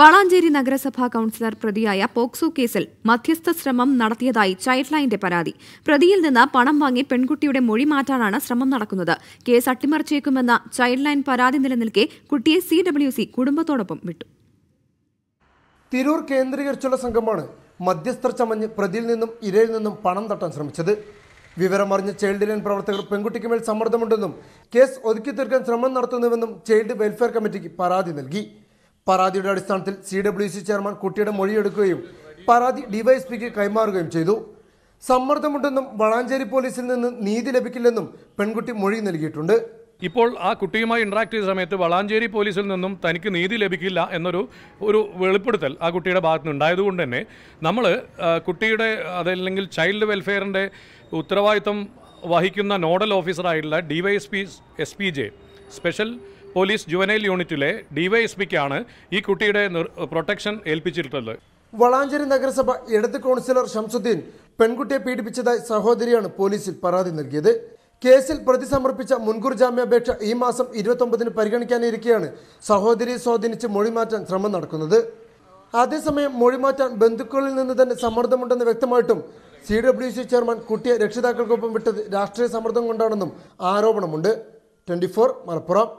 വളാഞ്ചേരി നഗരസഭാ കൌൺസിലർ പ്രതിയായ പോക്സോ കേസിൽ മധ്യസ്ഥ ശ്രമം നടത്തിയതായി ചൈൽഡ് ലൈന്റെ പരാതി പ്രതിയിൽ നിന്ന് പണം വാങ്ങി പെൺകുട്ടിയുടെ മൊഴി മാറ്റാനാണ് ശ്രമം നടക്കുന്നത് കേസ് അട്ടിമറിച്ചേക്കുമെന്ന ചൈൽഡ് ലൈൻ പരാതി നിലനിൽക്കെ കുട്ടിയെ സി ഡബ്ല്യു സി കുടുംബത്തോടൊപ്പം വിട്ടു തിരൂർ കേന്ദ്രീകരിച്ചുള്ള സംഘമാണ് മധ്യസ്ഥർ ചമഞ്ഞ് പ്രതിയിൽ നിന്നും ഇരയിൽ നിന്നും പണം തട്ടാൻ ശ്രമിച്ചത് വിവരമറിഞ്ഞ ചൈൽഡ് ലൈൻ പ്രവർത്തകർ പെൺകുട്ടിക്ക് മേൽ സമ്മർദ്ദമുണ്ടെന്നും കേസ് ഒതുക്കി തീർക്കാൻ ശ്രമം നടത്തുന്നുവെന്നും ചൈൽഡ് വെൽഫെയർ കമ്മിറ്റിക്ക് പരാതി നൽകി പരാതിയുടെ അടിസ്ഥാനത്തിൽ സി ഡബ്ല്യു സി ചെയർമാൻ കുട്ടിയുടെ മൊഴിയെടുക്കുകയും പരാതി ഡിവൈഎസ്പിക്ക് കൈമാറുകയും ചെയ്തു സമ്മർദ്ദമുണ്ടെന്നും വളാഞ്ചേരി പോലീസിൽ നിന്ന് നീതി ലഭിക്കില്ലെന്നും പെൺകുട്ടി മൊഴി നൽകിയിട്ടുണ്ട് ഇപ്പോൾ ആ കുട്ടിയുമായി ഇൻട്രാക്ട് ചെയ്ത സമയത്ത് വളാഞ്ചേരി പോലീസിൽ നിന്നും തനിക്ക് നീതി ലഭിക്കില്ല എന്നൊരു ഒരു വെളിപ്പെടുത്തൽ ആ കുട്ടിയുടെ ഭാഗത്ത് നിന്നുണ്ടായതുകൊണ്ട് തന്നെ നമ്മൾ കുട്ടിയുടെ അതല്ലെങ്കിൽ ചൈൽഡ് വെൽഫെയറിൻ്റെ ഉത്തരവാദിത്വം വഹിക്കുന്ന നോഡൽ ഓഫീസറായിട്ടുള്ള D Y S P S P J special police juvenile യൂണിറ്റിലെ ഡിവൈഎസ്പിക്കാണ് ഈ കുട്ടിയുടെ പ്രൊട്ടക്ഷൻ ഏൽപ്പിച്ചിട്ടുള്ളത് വളാഞ്ചേരി നഗരസഭ ഇടത് കൗൺസിലർ ഷംസുദ്ദീൻ പെൺകുട്ടിയെ പീഡിപ്പിച്ചതായി സഹോദരിയാണ് പോലീസിൽ പരാതി നൽകിയത് കേസിൽ പ്രതി സമർപ്പിച്ച മുൻകൂർ ജാമ്യാപേക്ഷ ഈ മാസം ഇരുപത്തൊമ്പതിന് പരിഗണിക്കാനിരിക്കെയാണ് സഹോദരിയെ സ്വാധീനിച്ച് മൊഴിമാറ്റാൻ ശ്രമം നടക്കുന്നത് അതേസമയം മൊഴിമാറ്റാൻ ബന്ധുക്കളിൽ നിന്ന് തന്നെ സമ്മർദ്ദമുണ്ടെന്ന് വ്യക്തമായിട്ടും സി ഡബ്ല്യു സി ചെയർമാൻ കുട്ടിയെ രക്ഷിതാക്കൾക്കൊപ്പം വിട്ടത് രാഷ്ട്രീയ സമ്മർദ്ദം കൊണ്ടാണെന്നും ആരോപണമുണ്ട് ട്വന്റി മലപ്പുറം